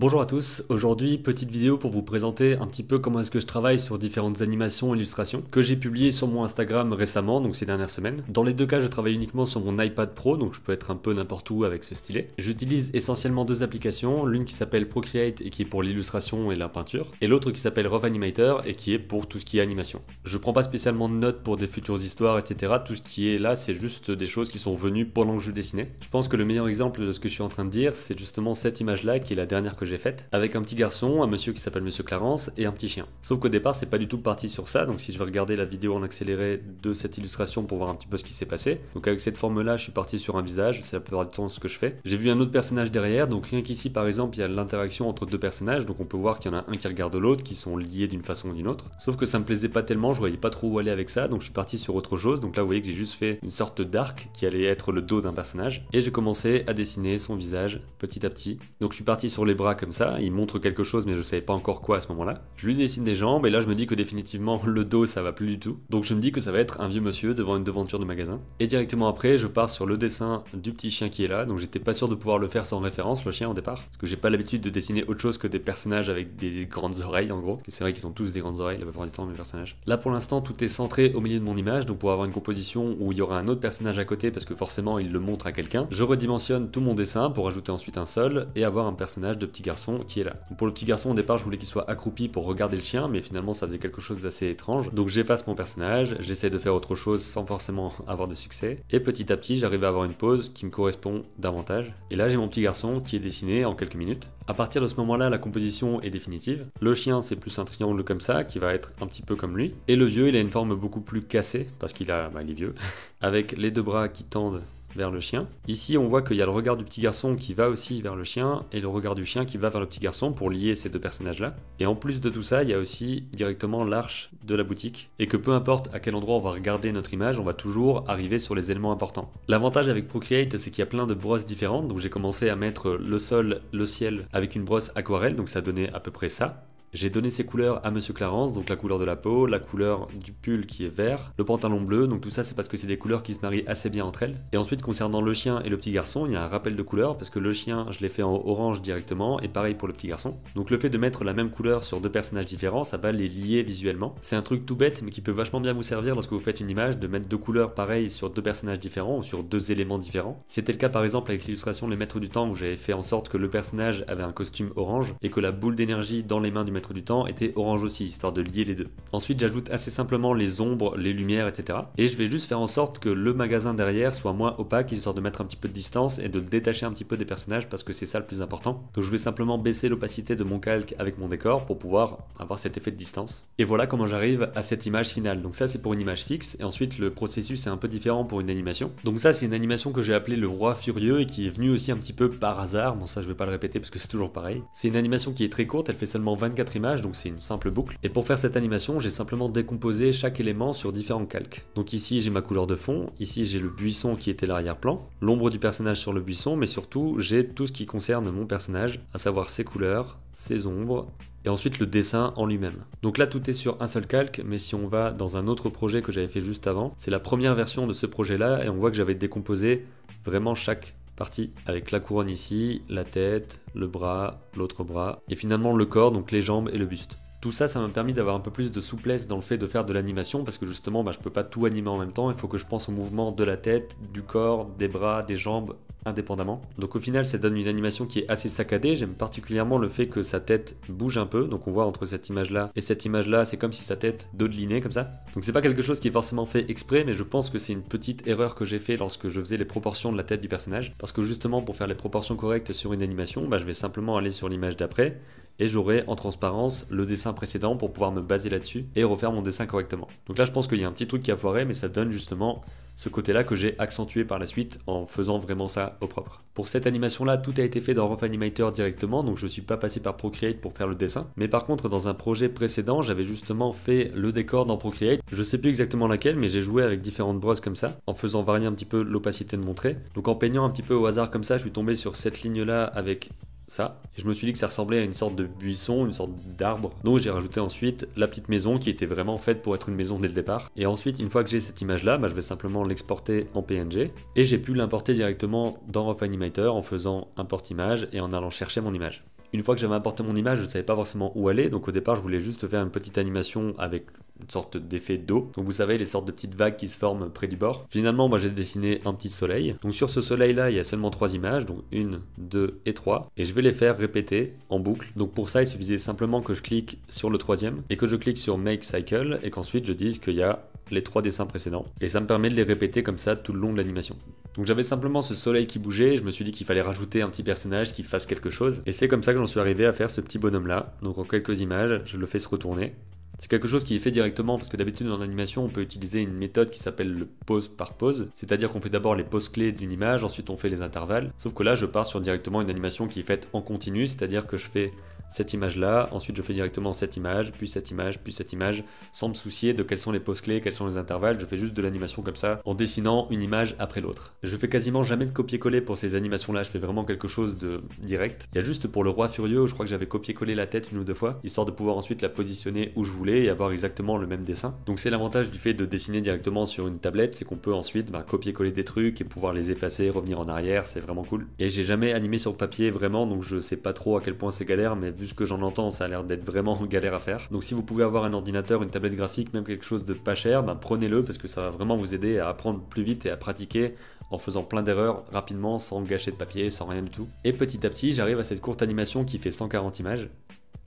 Bonjour à tous, aujourd'hui petite vidéo pour vous présenter un petit peu comment est-ce que je travaille sur différentes animations, illustrations que j'ai publiées sur mon Instagram récemment, donc ces dernières semaines. Dans les deux cas je travaille uniquement sur mon iPad Pro, donc je peux être un peu n'importe où avec ce stylet. J'utilise essentiellement deux applications, l'une qui s'appelle Procreate et qui est pour l'illustration et la peinture, et l'autre qui s'appelle Rough Animator et qui est pour tout ce qui est animation. Je prends pas spécialement de notes pour des futures histoires, etc. Tout ce qui est là c'est juste des choses qui sont venues pendant que je dessinais. Je pense que le meilleur exemple de ce que je suis en train de dire c'est justement cette image là qui est la dernière que j'ai avec un petit garçon, un monsieur qui s'appelle Monsieur Clarence et un petit chien. Sauf qu'au départ, c'est pas du tout parti sur ça, donc si je vais regarder la vidéo en accéléré de cette illustration pour voir un petit peu ce qui s'est passé. Donc avec cette forme-là, je suis parti sur un visage, c'est la plupart du temps ce que je fais. J'ai vu un autre personnage derrière, donc rien qu'ici par exemple, il y a l'interaction entre deux personnages, donc on peut voir qu'il y en a un qui regarde l'autre, qui sont liés d'une façon ou d'une autre. Sauf que ça me plaisait pas tellement, je voyais pas trop où aller avec ça, donc je suis parti sur autre chose. Donc là, vous voyez que j'ai juste fait une sorte d'arc qui allait être le dos d'un personnage, et j'ai commencé à dessiner son visage petit à petit. Donc je suis parti sur les bras comme ça, il montre quelque chose mais je savais pas encore quoi à ce moment-là. Je lui dessine des jambes et là je me dis que définitivement le dos ça va plus du tout. Donc je me dis que ça va être un vieux monsieur devant une devanture de magasin. Et directement après je pars sur le dessin du petit chien qui est là, donc j'étais pas sûr de pouvoir le faire sans référence le chien au départ, parce que j'ai pas l'habitude de dessiner autre chose que des personnages avec des grandes oreilles en gros. C'est vrai qu'ils ont tous des grandes oreilles la plupart du temps mes personnages. Là pour l'instant tout est centré au milieu de mon image, donc pour avoir une composition où il y aura un autre personnage à côté parce que forcément il le montre à quelqu'un, je redimensionne tout mon dessin pour ajouter ensuite un sol et avoir un personnage de petit qui est là. pour le petit garçon, au départ, je voulais qu'il soit accroupi pour regarder le chien, mais finalement, ça faisait quelque chose d'assez étrange. Donc j'efface mon personnage, j'essaie de faire autre chose sans forcément avoir de succès. Et petit à petit, j'arrive à avoir une pause qui me correspond davantage. Et là, j'ai mon petit garçon qui est dessiné en quelques minutes. À partir de ce moment-là, la composition est définitive. Le chien, c'est plus un triangle comme ça, qui va être un petit peu comme lui. Et le vieux, il a une forme beaucoup plus cassée, parce qu'il a, mal bah, est vieux, avec les deux bras qui tendent vers le chien. Ici, on voit qu'il y a le regard du petit garçon qui va aussi vers le chien et le regard du chien qui va vers le petit garçon pour lier ces deux personnages-là. Et en plus de tout ça, il y a aussi directement l'arche de la boutique et que peu importe à quel endroit on va regarder notre image, on va toujours arriver sur les éléments importants. L'avantage avec Procreate, c'est qu'il y a plein de brosses différentes. Donc j'ai commencé à mettre le sol, le ciel avec une brosse aquarelle, donc ça donnait à peu près ça. J'ai donné ces couleurs à Monsieur Clarence, donc la couleur de la peau, la couleur du pull qui est vert, le pantalon bleu, donc tout ça c'est parce que c'est des couleurs qui se marient assez bien entre elles. Et ensuite concernant le chien et le petit garçon, il y a un rappel de couleur parce que le chien je l'ai fait en orange directement et pareil pour le petit garçon. Donc le fait de mettre la même couleur sur deux personnages différents, ça va les lier visuellement. C'est un truc tout bête mais qui peut vachement bien vous servir lorsque vous faites une image de mettre deux couleurs pareilles sur deux personnages différents ou sur deux éléments différents. C'était le cas par exemple avec l'illustration Les Maîtres du Temps où j'avais fait en sorte que le personnage avait un costume orange et que la boule d'énergie dans les mains du du temps était orange aussi, histoire de lier les deux. Ensuite, j'ajoute assez simplement les ombres, les lumières, etc. Et je vais juste faire en sorte que le magasin derrière soit moins opaque, histoire de mettre un petit peu de distance et de détacher un petit peu des personnages parce que c'est ça le plus important. Donc je vais simplement baisser l'opacité de mon calque avec mon décor pour pouvoir avoir cet effet de distance. Et voilà comment j'arrive à cette image finale. Donc ça c'est pour une image fixe et ensuite le processus est un peu différent pour une animation. Donc ça c'est une animation que j'ai appelée le roi furieux et qui est venue aussi un petit peu par hasard. Bon ça je vais pas le répéter parce que c'est toujours pareil. C'est une animation qui est très courte, elle fait seulement 24 image donc c'est une simple boucle. Et pour faire cette animation, j'ai simplement décomposé chaque élément sur différents calques. Donc ici, j'ai ma couleur de fond, ici j'ai le buisson qui était l'arrière-plan, l'ombre du personnage sur le buisson, mais surtout, j'ai tout ce qui concerne mon personnage, à savoir ses couleurs, ses ombres, et ensuite le dessin en lui-même. Donc là tout est sur un seul calque, mais si on va dans un autre projet que j'avais fait juste avant, c'est la première version de ce projet là et on voit que j'avais décomposé vraiment chaque Parti avec la couronne ici, la tête, le bras, l'autre bras, et finalement le corps, donc les jambes et le buste. Tout ça, ça m'a permis d'avoir un peu plus de souplesse dans le fait de faire de l'animation, parce que justement, bah, je peux pas tout animer en même temps, il faut que je pense au mouvement de la tête, du corps, des bras, des jambes, indépendamment. Donc au final, ça donne une animation qui est assez saccadée, j'aime particulièrement le fait que sa tête bouge un peu, donc on voit entre cette image-là et cette image-là, c'est comme si sa tête dodelinait comme ça. Donc c'est pas quelque chose qui est forcément fait exprès, mais je pense que c'est une petite erreur que j'ai fait lorsque je faisais les proportions de la tête du personnage, parce que justement, pour faire les proportions correctes sur une animation, bah, je vais simplement aller sur l'image d'après, et j'aurai en transparence le dessin précédent pour pouvoir me baser là-dessus et refaire mon dessin correctement. Donc là je pense qu'il y a un petit truc qui a foiré mais ça donne justement ce côté-là que j'ai accentué par la suite en faisant vraiment ça au propre. Pour cette animation-là, tout a été fait dans Rough Animator directement, donc je ne suis pas passé par Procreate pour faire le dessin. Mais par contre, dans un projet précédent, j'avais justement fait le décor dans Procreate. Je ne sais plus exactement laquelle, mais j'ai joué avec différentes brosses comme ça, en faisant varier un petit peu l'opacité de mon trait. Donc en peignant un petit peu au hasard comme ça, je suis tombé sur cette ligne-là avec ça. Et je me suis dit que ça ressemblait à une sorte de buisson, une sorte d'arbre. Donc j'ai rajouté ensuite la petite maison qui était vraiment faite pour être une maison dès le départ. Et ensuite, une fois que j'ai cette image là, bah, je vais simplement l'exporter en PNG. Et j'ai pu l'importer directement dans Rough Animator en faisant import image et en allant chercher mon image. Une fois que j'avais importé mon image, je ne savais pas forcément où aller, donc au départ je voulais juste faire une petite animation avec une sorte d'effet d'eau. Donc vous savez, les sortes de petites vagues qui se forment près du bord. Finalement, moi j'ai dessiné un petit soleil. Donc sur ce soleil là, il y a seulement trois images, donc une, deux et trois. Et je vais les faire répéter en boucle. Donc pour ça, il suffisait simplement que je clique sur le troisième et que je clique sur Make Cycle et qu'ensuite je dise qu'il y a les trois dessins précédents. Et ça me permet de les répéter comme ça tout le long de l'animation. Donc j'avais simplement ce soleil qui bougeait, je me suis dit qu'il fallait rajouter un petit personnage qui fasse quelque chose. Et c'est comme ça que j'en suis arrivé à faire ce petit bonhomme là. Donc en quelques images, je le fais se retourner. C'est quelque chose qui est fait directement parce que d'habitude en animation on peut utiliser une méthode qui s'appelle le pose par pose, c'est-à-dire qu'on fait d'abord les poses clés d'une image, ensuite on fait les intervalles, sauf que là je pars sur directement une animation qui est faite en continu, c'est-à-dire que je fais cette image-là, ensuite je fais directement cette image, puis cette image, puis cette image, sans me soucier de quelles sont les pauses clés, quels sont les intervalles, je fais juste de l'animation comme ça, en dessinant une image après l'autre. Je fais quasiment jamais de copier-coller pour ces animations-là, je fais vraiment quelque chose de direct. Il y a juste pour le roi furieux, je crois que j'avais copié-collé la tête une ou deux fois, histoire de pouvoir ensuite la positionner où je voulais et avoir exactement le même dessin. Donc c'est l'avantage du fait de dessiner directement sur une tablette, c'est qu'on peut ensuite bah, copier-coller des trucs et pouvoir les effacer, revenir en arrière, c'est vraiment cool. Et j'ai jamais animé sur papier vraiment, donc je sais pas trop à quel point c'est galère, mais vu ce que j'en entends, ça a l'air d'être vraiment galère à faire. Donc si vous pouvez avoir un ordinateur, une tablette graphique, même quelque chose de pas cher, ben, prenez-le parce que ça va vraiment vous aider à apprendre plus vite et à pratiquer en faisant plein d'erreurs rapidement, sans gâcher de papier, sans rien du tout. Et petit à petit, j'arrive à cette courte animation qui fait 140 images.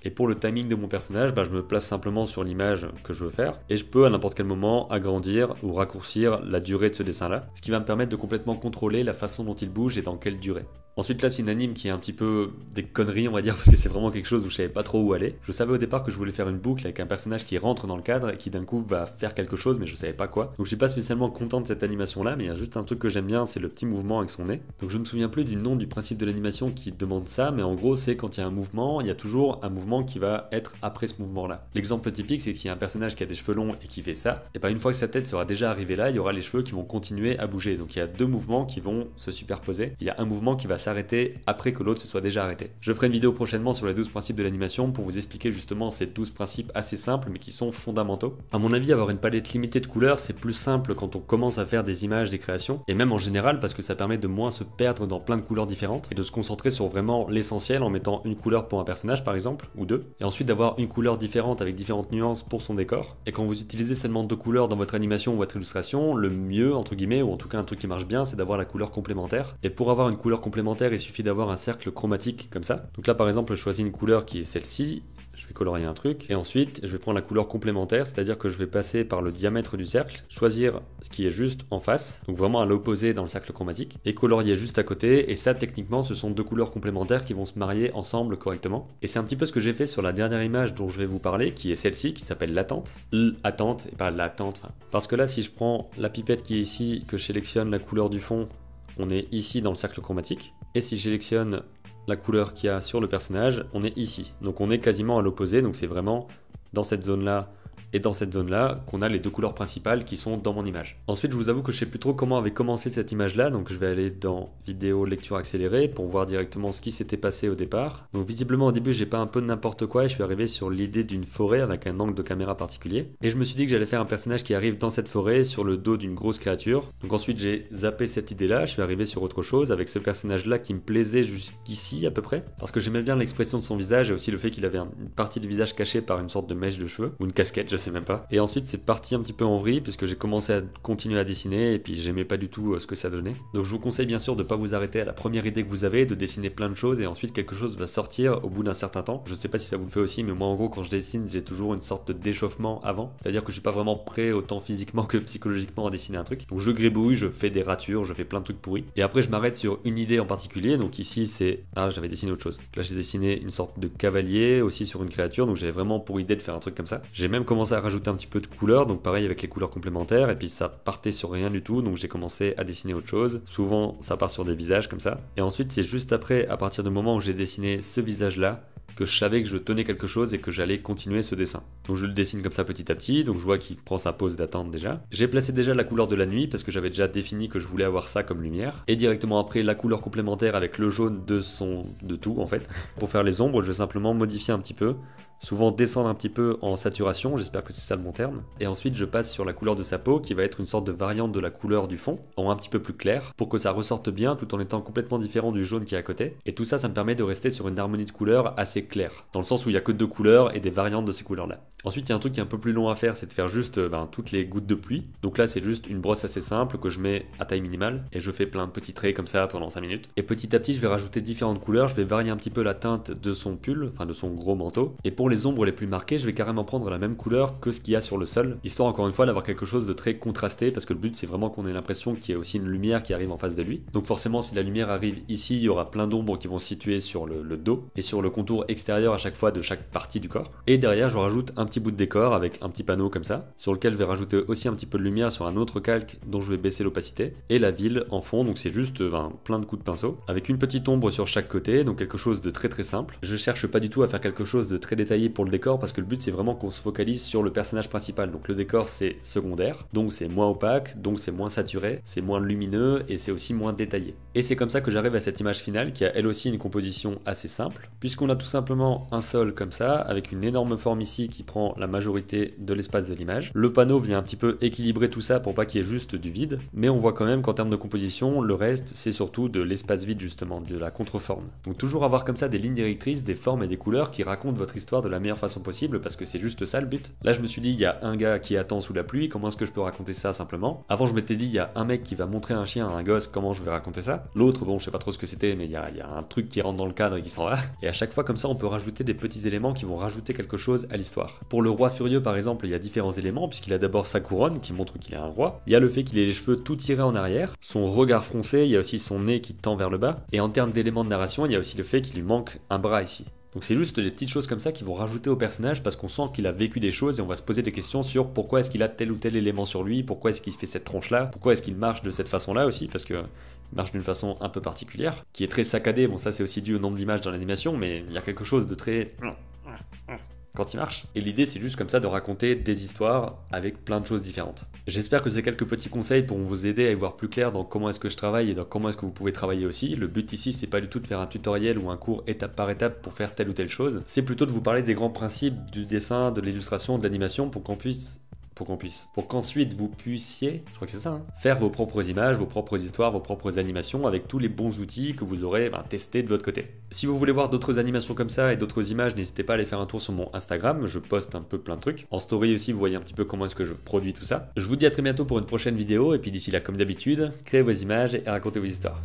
Et pour le timing de mon personnage, ben, je me place simplement sur l'image que je veux faire et je peux à n'importe quel moment agrandir ou raccourcir la durée de ce dessin-là, ce qui va me permettre de complètement contrôler la façon dont il bouge et dans quelle durée. Ensuite là c'est une anime qui est un petit peu des conneries on va dire parce que c'est vraiment quelque chose où je savais pas trop où aller. Je savais au départ que je voulais faire une boucle avec un personnage qui rentre dans le cadre et qui d'un coup va faire quelque chose mais je savais pas quoi. Donc je suis pas spécialement content de cette animation là mais il y a juste un truc que j'aime bien c'est le petit mouvement avec son nez. Donc je ne me souviens plus du nom du principe de l'animation qui demande ça mais en gros c'est quand il y a un mouvement il y a toujours un mouvement qui va être après ce mouvement là. L'exemple typique c'est que s'il y a un personnage qui a des cheveux longs et qui fait ça et bien une fois que sa tête sera déjà arrivée là il y aura les cheveux qui vont continuer à bouger donc il y a deux mouvements qui vont se superposer. Il y a un mouvement qui va s'arrêter après que l'autre se soit déjà arrêté. Je ferai une vidéo prochainement sur les 12 principes de l'animation pour vous expliquer justement ces 12 principes assez simples mais qui sont fondamentaux. À mon avis, avoir une palette limitée de couleurs, c'est plus simple quand on commence à faire des images, des créations, et même en général parce que ça permet de moins se perdre dans plein de couleurs différentes et de se concentrer sur vraiment l'essentiel en mettant une couleur pour un personnage par exemple, ou deux, et ensuite d'avoir une couleur différente avec différentes nuances pour son décor. Et quand vous utilisez seulement deux couleurs dans votre animation ou votre illustration, le mieux entre guillemets, ou en tout cas un truc qui marche bien, c'est d'avoir la couleur complémentaire. Et pour avoir une couleur complémentaire, il suffit d'avoir un cercle chromatique comme ça. Donc là, par exemple, je choisis une couleur qui est celle-ci. Je vais colorier un truc et ensuite je vais prendre la couleur complémentaire, c'est-à-dire que je vais passer par le diamètre du cercle, choisir ce qui est juste en face, donc vraiment à l'opposé dans le cercle chromatique, et colorier juste à côté. Et ça, techniquement, ce sont deux couleurs complémentaires qui vont se marier ensemble correctement. Et c'est un petit peu ce que j'ai fait sur la dernière image dont je vais vous parler, qui est celle-ci, qui s'appelle l'attente. L'attente et pas l'attente. Enfin, parce que là, si je prends la pipette qui est ici, que je sélectionne la couleur du fond, on est ici dans le cercle chromatique. Et si j'électionne la couleur qu'il y a sur le personnage, on est ici. Donc on est quasiment à l'opposé, donc c'est vraiment dans cette zone-là et dans cette zone là qu'on a les deux couleurs principales qui sont dans mon image. Ensuite je vous avoue que je sais plus trop comment avait commencé cette image là donc je vais aller dans vidéo lecture accélérée pour voir directement ce qui s'était passé au départ. Donc visiblement au début j'ai pas un peu n'importe quoi et je suis arrivé sur l'idée d'une forêt avec un angle de caméra particulier et je me suis dit que j'allais faire un personnage qui arrive dans cette forêt sur le dos d'une grosse créature. Donc ensuite j'ai zappé cette idée là, je suis arrivé sur autre chose avec ce personnage là qui me plaisait jusqu'ici à peu près parce que j'aimais bien l'expression de son visage et aussi le fait qu'il avait une partie du visage cachée par une sorte de mèche de cheveux ou une casquette je sais même pas. Et ensuite, c'est parti un petit peu en vrille, puisque j'ai commencé à continuer à dessiner, et puis j'aimais pas du tout euh, ce que ça donnait. Donc je vous conseille bien sûr de pas vous arrêter à la première idée que vous avez, de dessiner plein de choses, et ensuite quelque chose va sortir au bout d'un certain temps. Je sais pas si ça vous fait aussi, mais moi en gros, quand je dessine, j'ai toujours une sorte de d'échauffement avant. C'est-à-dire que je suis pas vraiment prêt autant physiquement que psychologiquement à dessiner un truc. Donc je gribouille je fais des ratures, je fais plein de trucs pourris. Et après, je m'arrête sur une idée en particulier. Donc ici, c'est. Ah, j'avais dessiné autre chose. Là, j'ai dessiné une sorte de cavalier aussi sur une créature. Donc j'avais vraiment pour idée de faire un truc comme ça. J'ai même commencé rajouter un petit peu de couleur donc pareil avec les couleurs complémentaires, et puis ça partait sur rien du tout, donc j'ai commencé à dessiner autre chose. Souvent, ça part sur des visages comme ça. Et ensuite, c'est juste après, à partir du moment où j'ai dessiné ce visage-là, que je savais que je tenais quelque chose et que j'allais continuer ce dessin. Donc je le dessine comme ça petit à petit, donc je vois qu'il prend sa pause d'attente déjà. J'ai placé déjà la couleur de la nuit parce que j'avais déjà défini que je voulais avoir ça comme lumière. Et directement après la couleur complémentaire avec le jaune de son... de tout en fait. Pour faire les ombres, je vais simplement modifier un petit peu souvent descendre un petit peu en saturation, j'espère que c'est ça le bon terme, et ensuite je passe sur la couleur de sa peau qui va être une sorte de variante de la couleur du fond, en un petit peu plus clair, pour que ça ressorte bien tout en étant complètement différent du jaune qui est à côté, et tout ça ça me permet de rester sur une harmonie de couleurs assez claire, dans le sens où il n'y a que deux couleurs et des variantes de ces couleurs là. Ensuite, il y a un truc qui est un peu plus long à faire, c'est de faire juste euh, ben, toutes les gouttes de pluie. Donc là, c'est juste une brosse assez simple que je mets à taille minimale et je fais plein de petits traits comme ça pendant 5 minutes. Et petit à petit, je vais rajouter différentes couleurs, je vais varier un petit peu la teinte de son pull, enfin de son gros manteau. Et pour les ombres les plus marquées, je vais carrément prendre la même couleur que ce qu'il y a sur le sol, histoire encore une fois d'avoir quelque chose de très contrasté parce que le but c'est vraiment qu'on ait l'impression qu'il y a aussi une lumière qui arrive en face de lui. Donc forcément, si la lumière arrive ici, il y aura plein d'ombres qui vont se situer sur le, le dos et sur le contour extérieur à chaque fois de chaque partie du corps. Et derrière, je rajoute un petit bout de décor avec un petit panneau comme ça, sur lequel je vais rajouter aussi un petit peu de lumière sur un autre calque dont je vais baisser l'opacité, et la ville en fond, donc c'est juste ben, plein de coups de pinceau, avec une petite ombre sur chaque côté, donc quelque chose de très très simple. Je cherche pas du tout à faire quelque chose de très détaillé pour le décor, parce que le but c'est vraiment qu'on se focalise sur le personnage principal, donc le décor c'est secondaire, donc c'est moins opaque, donc c'est moins saturé, c'est moins lumineux, et c'est aussi moins détaillé. Et c'est comme ça que j'arrive à cette image finale, qui a elle aussi une composition assez simple, puisqu'on a tout simplement un sol comme ça, avec une énorme forme ici qui prend la majorité de l'espace de l'image. Le panneau vient un petit peu équilibrer tout ça pour pas qu'il y ait juste du vide, mais on voit quand même qu'en termes de composition, le reste, c'est surtout de l'espace vide justement, de la contreforme. Donc toujours avoir comme ça des lignes directrices, des formes et des couleurs qui racontent votre histoire de la meilleure façon possible, parce que c'est juste ça le but. Là, je me suis dit, il y a un gars qui attend sous la pluie, comment est-ce que je peux raconter ça simplement Avant, je m'étais dit, il y a un mec qui va montrer un chien à un gosse, comment je vais raconter ça L'autre, bon, je sais pas trop ce que c'était, mais il y, a, y a un truc qui rentre dans le cadre et qui s'en va. Et à chaque fois comme ça, on peut rajouter des petits éléments qui vont rajouter quelque chose à l'histoire. Pour le roi furieux, par exemple, il y a différents éléments, puisqu'il a d'abord sa couronne qui montre qu'il est un roi. Il y a le fait qu'il ait les cheveux tout tirés en arrière, son regard froncé, il y a aussi son nez qui tend vers le bas. Et en termes d'éléments de narration, il y a aussi le fait qu'il lui manque un bras ici. Donc c'est juste des petites choses comme ça qui vont rajouter au personnage parce qu'on sent qu'il a vécu des choses et on va se poser des questions sur pourquoi est-ce qu'il a tel ou tel élément sur lui, pourquoi est-ce qu'il se fait cette tronche-là, pourquoi est-ce qu'il marche de cette façon-là aussi, parce que marche d'une façon un peu particulière, qui est très saccadée, bon ça c'est aussi dû au nombre d'images dans l'animation, mais il y a quelque chose de très quand il marche. Et l'idée, c'est juste comme ça de raconter des histoires avec plein de choses différentes. J'espère que ces quelques petits conseils pourront vous aider à y voir plus clair dans comment est-ce que je travaille et dans comment est-ce que vous pouvez travailler aussi. Le but ici, c'est pas du tout de faire un tutoriel ou un cours étape par étape pour faire telle ou telle chose. C'est plutôt de vous parler des grands principes du dessin, de l'illustration, de l'animation pour qu'on puisse pour qu'on puisse, pour qu'ensuite vous puissiez, je crois que c'est ça, hein, faire vos propres images, vos propres histoires, vos propres animations avec tous les bons outils que vous aurez ben, testés de votre côté. Si vous voulez voir d'autres animations comme ça et d'autres images, n'hésitez pas à aller faire un tour sur mon Instagram, je poste un peu plein de trucs. En story aussi, vous voyez un petit peu comment est-ce que je produis tout ça. Je vous dis à très bientôt pour une prochaine vidéo et puis d'ici là, comme d'habitude, créez vos images et racontez vos histoires.